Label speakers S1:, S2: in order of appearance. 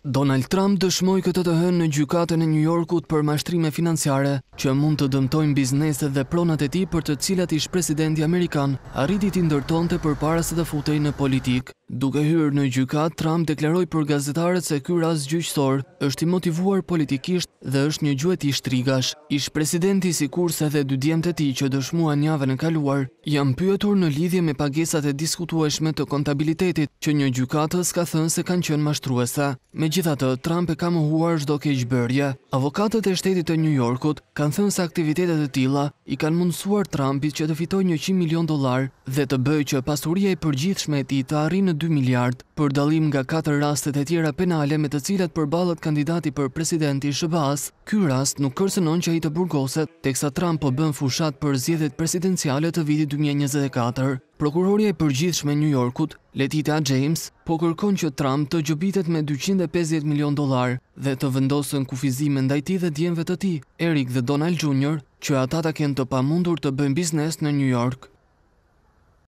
S1: Donald Trump dëshmoj këtë të hënë në gjykatën e New Yorkut për mashtrime financiare që mund të dëmtojnë bizneset dhe pronat e ti për të cilat ish presidenti Amerikan arritit i ndërtonte për para se të futej në politikë. Duke hyrë në gjykat, Trump deklaroj për gazetarët se ky ras gjyqësor është i motivuar politikisht dhe është një gjuhet i shtrigash. Ish presidenti si kurse dhe dy djemë të ti që dëshmua njave në kaluar, jam pyetur në lidhje me pagesat e diskutueshme të kontabilitetit që një gjykatës ka thënë se kanë qënë mashtruesa. Me gjitha të, Trump e ka më huar shdo keqëbërja. Avokatët e shtetit të New Yorkut kanë thënë se aktivitetet të tila i kanë mundësuar Trumpit që të fitoj 100 milion dolar dhe të bëjë që pasuria e përgjithshme e ti të arri në 2 miliard për dalim nga 4 rastet e tjera penale me të cilat për balët kandidati për presidenti Shëbaz, ky rast nuk kërsenon që i të burgoset, teksa Trump po bën fushat për zjedhet presidenciale të vitit 2024. Prokuroria i përgjithshme New Yorkut, Letita James, po kërkon që Trump të gjobitet me 250 milion dolar dhe të vendosën kufizime ndajti dhe djenve të ti, Eric dhe Donald Jr., që ata ta kënë të pamundur të bën biznes në New York.